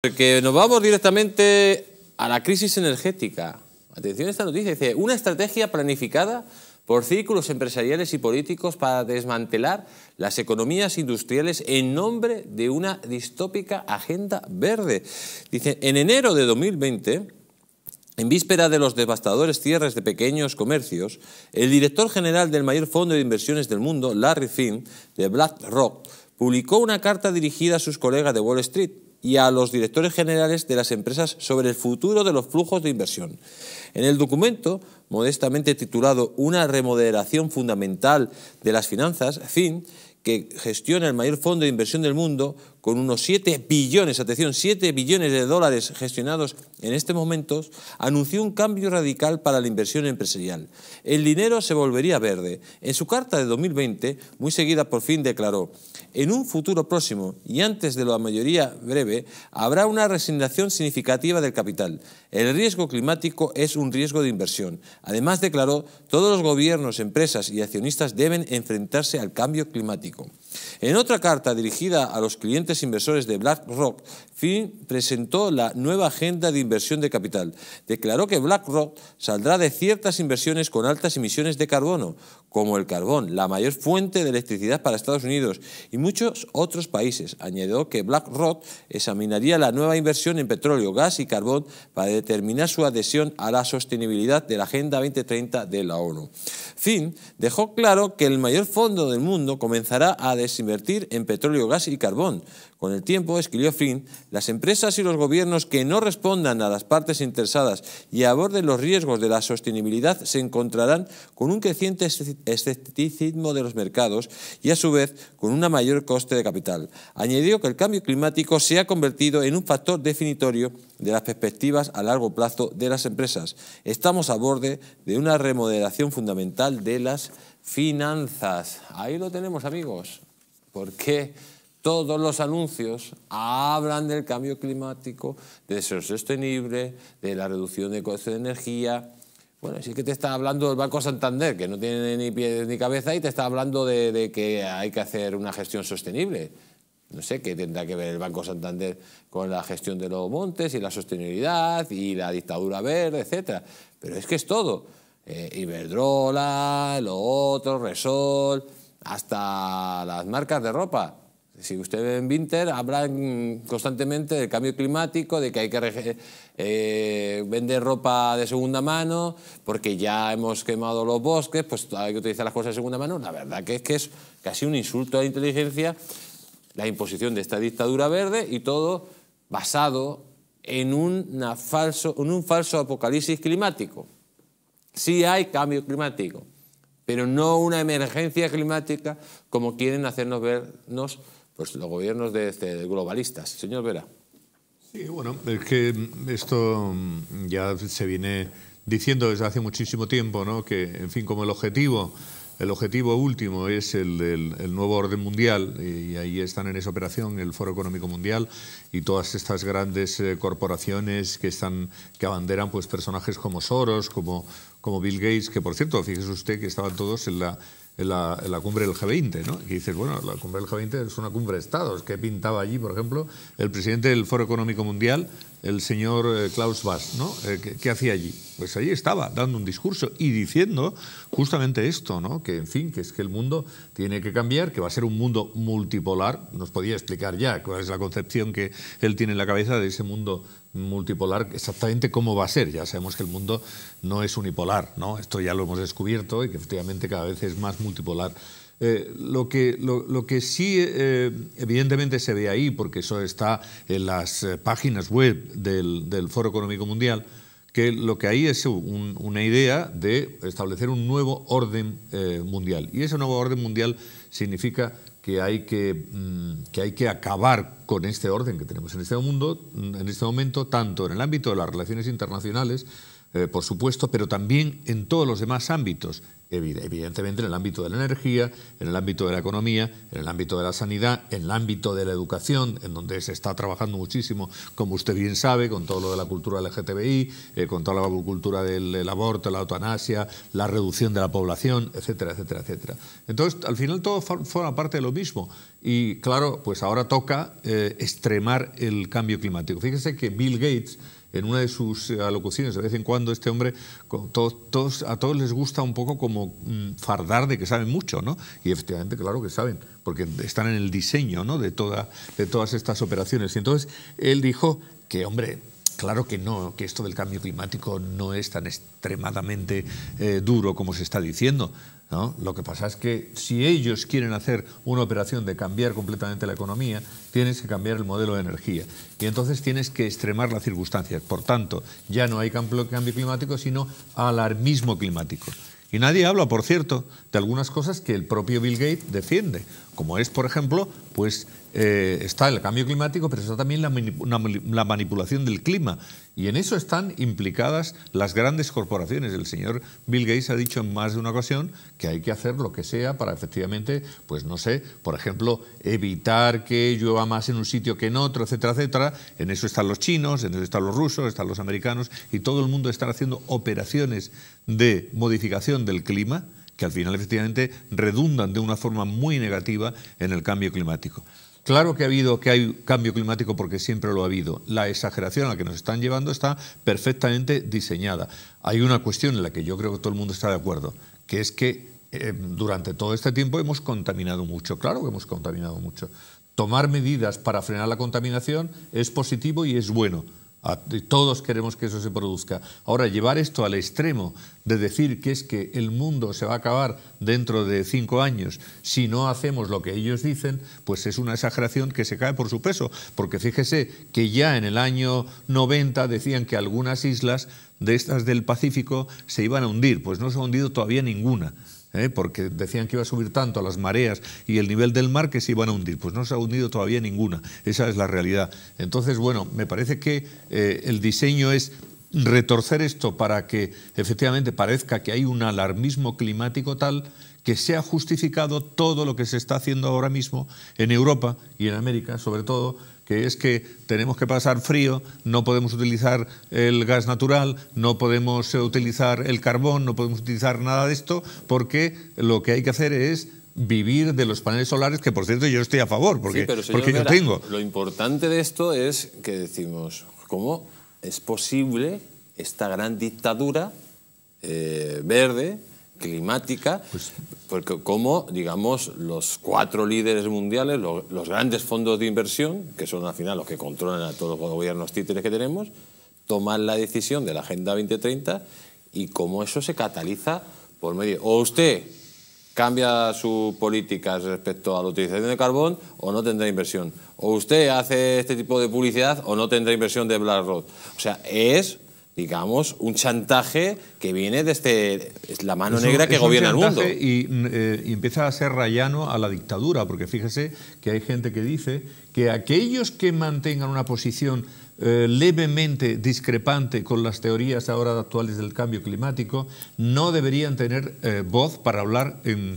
Porque nos vamos directamente a la crisis energética. Atención a esta noticia, dice, una estrategia planificada por círculos empresariales y políticos para desmantelar las economías industriales en nombre de una distópica agenda verde. Dice, en enero de 2020, en víspera de los devastadores cierres de pequeños comercios, el director general del mayor fondo de inversiones del mundo, Larry Finn, de BlackRock, publicó una carta dirigida a sus colegas de Wall Street, y a los directores generales de las empresas sobre el futuro de los flujos de inversión. En el documento, modestamente titulado Una remodelación fundamental de las finanzas, FIN, que gestiona el mayor fondo de inversión del mundo, con unos 7 billones, atención, 7 billones de dólares gestionados en este momento, anunció un cambio radical para la inversión empresarial. El dinero se volvería verde. En su carta de 2020, muy seguida por fin declaró, en un futuro próximo y antes de la mayoría breve, habrá una resignación significativa del capital. El riesgo climático es un riesgo de inversión. Además, declaró, todos los gobiernos, empresas y accionistas deben enfrentarse al cambio climático. En otra carta dirigida a los clientes inversores de BlackRock, Finn presentó la nueva agenda de inversión de capital. Declaró que BlackRock saldrá de ciertas inversiones con altas emisiones de carbono, como el carbón, la mayor fuente de electricidad para Estados Unidos y muchos otros países. Añadió que BlackRock examinaría la nueva inversión en petróleo, gas y carbón para determinar su adhesión a la sostenibilidad de la Agenda 2030 de la ONU. Finn dejó claro que el mayor fondo del mundo comenzará a desinvertir en petróleo, gas y carbón. Con el tiempo, escribió Finn, las empresas y los gobiernos que no respondan a las partes interesadas y aborden los riesgos de la sostenibilidad se encontrarán con un creciente escepticismo de los mercados y a su vez con un mayor coste de capital. Añadió que el cambio climático se ha convertido en un factor definitorio de las perspectivas a largo plazo de las empresas. Estamos a borde de una remodelación fundamental de las finanzas. Ahí lo tenemos amigos. porque todos los anuncios hablan del cambio climático, de ser sostenible, de la reducción de costes de energía, bueno, si es que te está hablando el Banco Santander, que no tiene ni pies ni cabeza, y te está hablando de, que hay que hacer una gestión sostenible. No sé qué tendrá que ver el Banco Santander con la gestión de los montes y la sostenibilidad y la dictadura verde, etcétera. Pero es que es todo. Eh, Iberdrola, lo otro, Resol, hasta las marcas de ropa. Si usted ve en Winter, hablan constantemente del cambio climático, de que hay que eh, vender ropa de segunda mano, porque ya hemos quemado los bosques, pues hay que utilizar las cosas de segunda mano. La verdad que es que es casi un insulto a la inteligencia la imposición de esta dictadura verde y todo basado en, en un falso apocalipsis climático. Sí hay cambio climático, pero no una emergencia climática como quieren hacernos vernos pues los gobiernos este, de, globalistas. Señor Vera. Sí, bueno, es que esto ya se viene diciendo desde hace muchísimo tiempo, ¿no? Que, en fin, como el objetivo, el objetivo último es el, nuevo orden mundial y, ahí están en esa operación el Foro Económico Mundial y todas estas grandes eh, corporaciones que están que abanderan pues personajes como Soros, como como Bill Gates, que por cierto, fíjese usted que estaban todos en la en la, cumbre del G20, ¿no? Y dices, bueno, la cumbre del G20 es una cumbre de estados. que pintaba allí, por ejemplo, el presidente del Foro Económico Mundial, el señor eh, Klaus Bass, ¿no? Eh, ¿qué, ¿qué, hacía allí? Pues allí estaba, dando un discurso y diciendo justamente esto, ¿no? Que, en fin, que es que el mundo tiene que cambiar, que va a ser un mundo multipolar. Nos podía explicar ya cuál es la concepción que él tiene en la cabeza de ese mundo multipolar exactamente cómo va a ser. Ya sabemos que el mundo no es unipolar, ¿no? Esto ya lo hemos descubierto y que efectivamente cada vez es más multipolar. Eh, lo, que, lo, que sí eh, evidentemente se ve ahí, porque eso está en las eh, páginas web del, Foro Económico Mundial, que lo que hay es una idea de establecer un nuevo orden mundial. Y ese nuevo orden mundial significa Mm, que hay que, acabar con este orden que tenemos en este mundo, en este momento, tanto en el ámbito de las relaciones internacionales eh, por supuesto, pero también en todos los demás ámbitos. Evidentemente en el ámbito de la energía, en el ámbito de la economía, en el ámbito de la sanidad, en el ámbito de la educación, en donde se está trabajando muchísimo, como usted bien sabe, con todo lo de la cultura LGTBI, eh, con toda la cultura del, aborto, la eutanasia, la reducción de la población, etcétera, etcétera, etcétera. Entonces, al final todo forma parte de lo mismo. Y claro, pues ahora toca eh, extremar el cambio climático. Fíjese que Bill Gates en una de sus eh, alocuciones, de vez en cuando este hombre, todos, a todos les gusta un poco como mm, fardar de que saben mucho, ¿no? Y efectivamente, claro que saben, porque están en el diseño ¿no? de, toda, de todas estas operaciones. Y entonces él dijo que, hombre, claro que no, que esto del cambio climático no es tan extremadamente eh, duro como se está diciendo. Lo que pasa es que si ellos quieren hacer una operación de cambiar completamente la economía, tienes que cambiar el modelo de energía. Y entonces tienes que extremar las circunstancias. Por tanto, ya no hay cambio climático, sino alarmismo climático. Y nadie habla, por cierto, de algunas cosas que el propio Bill Gates defiende como es, por ejemplo, pues eh, está el cambio climático, pero está también la, la, manipulación del clima. Y en eso están implicadas las grandes corporaciones. El señor Bill Gates ha dicho en más de una ocasión que hay que hacer lo que sea para efectivamente, pues no sé, por ejemplo, evitar que llueva más en un sitio que en otro, etcétera, etcétera. En eso están los chinos, en eso están los rusos, están los americanos y todo el mundo está haciendo operaciones de modificación del clima que al final efectivamente redundan de una forma muy negativa en el cambio climático. Claro que ha habido que hay cambio climático porque siempre lo ha habido. La exageración a la que nos están llevando está perfectamente diseñada. Hay una cuestión en la que yo creo que todo el mundo está de acuerdo, que es que eh, durante todo este tiempo hemos contaminado mucho. Claro que hemos contaminado mucho. Tomar medidas para frenar la contaminación es positivo y es bueno todos queremos que eso se produzca. Ahora, llevar esto al extremo de decir que es que el mundo se va a acabar dentro de cinco años si no hacemos lo que ellos dicen, pues es una exageración que se cae por su peso. Porque fíjese que ya en el año 90 decían que algunas islas de estas del Pacífico se iban a hundir. Pues no se ha hundido todavía ninguna. ¿eh? porque decían que iba a subir tanto las mareas y el nivel del mar que se iban a hundir. Pues no se ha hundido todavía ninguna, esa es la realidad. Entonces, bueno, me parece que eh, el diseño es retorcer esto para que efectivamente parezca que hay un alarmismo climático tal que sea justificado todo lo que se está haciendo ahora mismo en Europa y en América, sobre todo que es que tenemos que pasar frío, no podemos utilizar el gas natural, no podemos eh, utilizar el carbón, no podemos utilizar nada de esto, porque lo que hay que hacer es vivir de los paneles solares, que por cierto yo estoy a favor, porque, porque yo tengo. Lo importante de esto es que decimos, ¿cómo es posible esta gran dictadura eh, verde climática, pues porque como, digamos, los cuatro líderes mundiales, los grandes fondos de inversión, que son al final los que controlan a todos los gobiernos títeres que tenemos, toman la decisión de la Agenda 2030 y cómo eso se cataliza por medio. O usted cambia su políticas respecto a la utilización de carbón o no tendrá inversión. O usted hace este tipo de publicidad o no tendrá inversión de BlackRock. O sea, es digamos, un chantaje que viene desde este, la mano negra que gobierna el mundo. Y, eh, y, empieza a ser rayano a la dictadura, porque fíjese que hay gente que dice que aquellos que mantengan una posición eh, levemente discrepante con las teorías ahora actuales del cambio climático, no deberían tener eh, voz para hablar en,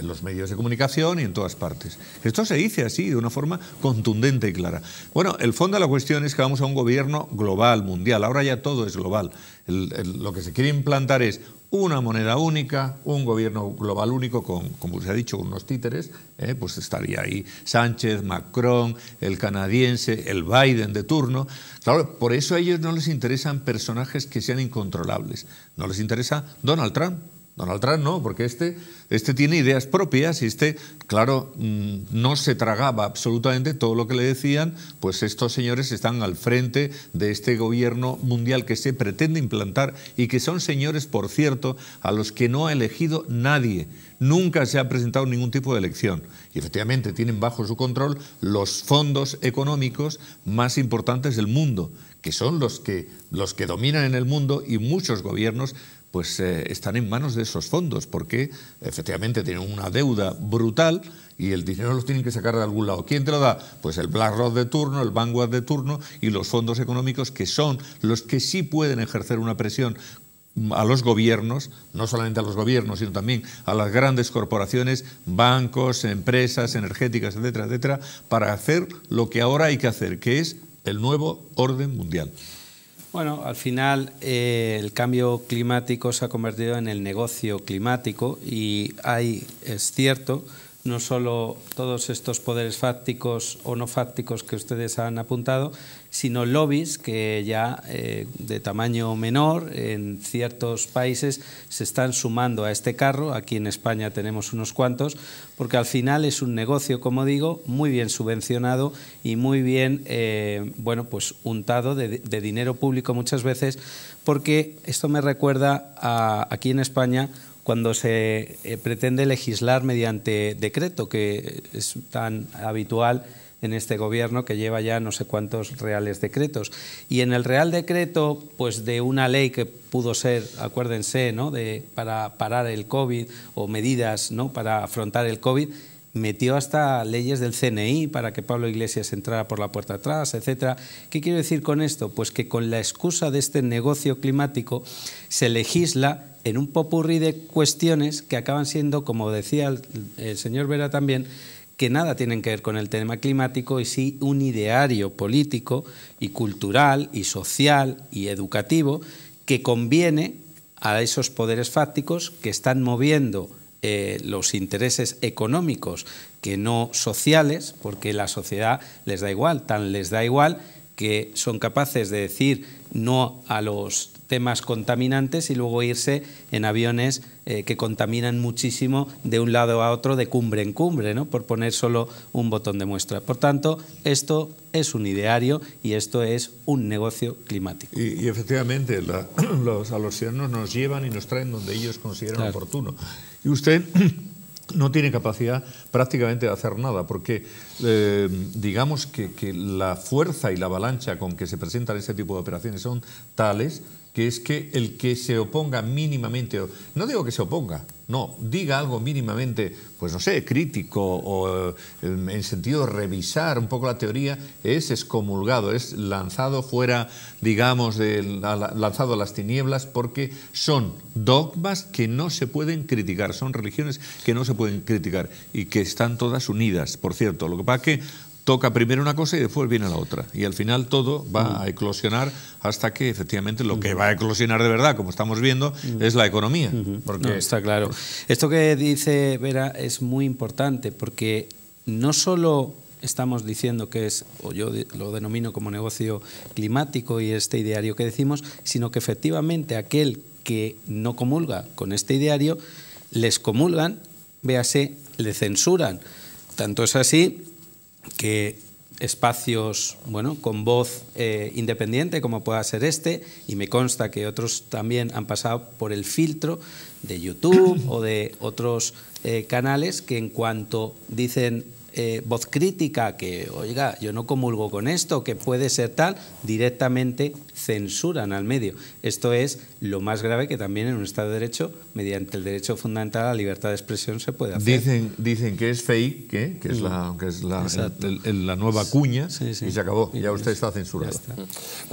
los medios de comunicación y en todas partes. Esto se dice así, de una forma contundente y clara. Bueno, el fondo de la cuestión es que vamos a un gobierno global, mundial. Ahora ya todo es global. lo que se quiere implantar es una moneda única, un gobierno global único, con, como se ha dicho, unos títeres, eh, pues estaría ahí Sánchez, Macron, el canadiense, el Biden de turno. Claro, por eso a ellos no les interesan personajes que sean incontrolables. No les interesa Donald Trump, Donald Trump no, porque este, este tiene ideas propias y este, claro, mm, no se tragaba absolutamente todo lo que le decían, pues estos señores están al frente de este gobierno mundial que se pretende implantar y que son señores, por cierto, a los que no ha elegido nadie. Nunca se ha presentado ningún tipo de elección. Y efectivamente tienen bajo su control los fondos económicos más importantes del mundo, que son los que, los que dominan en el mundo y muchos gobiernos pues eh, están en manos de esos fondos, porque efectivamente tienen una deuda brutal y el dinero lo tienen que sacar de algún lado. ¿Quién te lo da? Pues el BlackRock de turno, el Vanguard de turno y los fondos económicos que son los que sí pueden ejercer una presión a los gobiernos, no solamente a los gobiernos, sino también a las grandes corporaciones, bancos, empresas energéticas, etcétera, etcétera, para hacer lo que ahora hay que hacer, que es el nuevo orden mundial. Bueno, al final eh, el cambio climático se ha convertido en el negocio climático y hay, es cierto, no solo todos estos poderes fácticos o no fácticos que ustedes han apuntado, sino lobbies que ya eh, de tamaño menor en ciertos países se están sumando a este carro. Aquí en España tenemos unos cuantos, porque al final es un negocio, como digo, muy bien subvencionado y muy bien, eh, bueno, pues untado de, de, dinero público muchas veces, porque esto me recuerda a, aquí en España cuando se eh, pretende legislar mediante decreto, que es tan habitual en este gobierno que lleva ya no sé cuántos reales decretos. Y en el real decreto, pues de una ley que pudo ser, acuérdense, ¿no? de, para parar el COVID o medidas para afrontar el COVID, metió hasta leyes del CNI para que Pablo Iglesias entrara por la puerta atrás, etcétera. ¿Qué quiero decir con esto? Pues que con la excusa de este negocio climático se legisla en un popurrí de cuestiones que acaban siendo, como decía el, el señor Vera también, que nada tienen que ver con el tema climático y sí un ideario político y cultural y social y educativo que conviene a esos poderes fácticos que están moviendo eh, los intereses económicos que no sociales, porque la sociedad les da igual, tan les da igual que son capaces de decir no a los temas contaminantes y luego irse en aviones eh, que contaminan muchísimo de un lado a otro, de cumbre en cumbre, ¿no? por poner solo un botón de muestra. Por tanto, esto es un ideario y esto es un negocio climático. Y, efectivamente, los, a los ciudadanos nos llevan y nos traen donde ellos consideran oportuno. Y usted no tiene capacidad prácticamente de hacer nada, porque eh, digamos que, que, la fuerza y la avalancha con que se presentan este tipo de operaciones son tales que es que el que se oponga mínimamente, no digo que se oponga, no, diga algo mínimamente, pues no sé, crítico o eh, en sentido revisar un poco la teoría, es excomulgado, es lanzado fuera, digamos, de, lanzado a las tinieblas, porque son dogmas que no se pueden criticar, son religiones que no se pueden criticar y que están todas unidas, por cierto. Lo que pasa que toca primero una cosa y después viene la otra. Y al final todo va a eclosionar hasta que efectivamente lo que va a eclosionar de verdad, como estamos viendo, es la economía. Porque... está claro. Esto que dice Vera es muy importante porque no solo estamos diciendo que es, o yo lo denomino como negocio climático y este ideario que decimos, sino que efectivamente aquel que no comulga con este ideario, les comulgan, véase, le censuran. Tanto es así que espacios bueno, con voz eh, independiente, como pueda ser este, y me consta que otros también han pasado por el filtro de YouTube o de otros eh, canales que en cuanto dicen eh, voz crítica, que oiga, yo no comulgo con esto, que puede ser tal, directamente censuran al medio. Esto es lo más grave que también en un Estado de Derecho, mediante el derecho fundamental a la libertad de expresión, se puede hacer. Dicen, dicen que es fake, que es la, mm. que es la, nueva cuña, y se acabó, ya usted está censurado.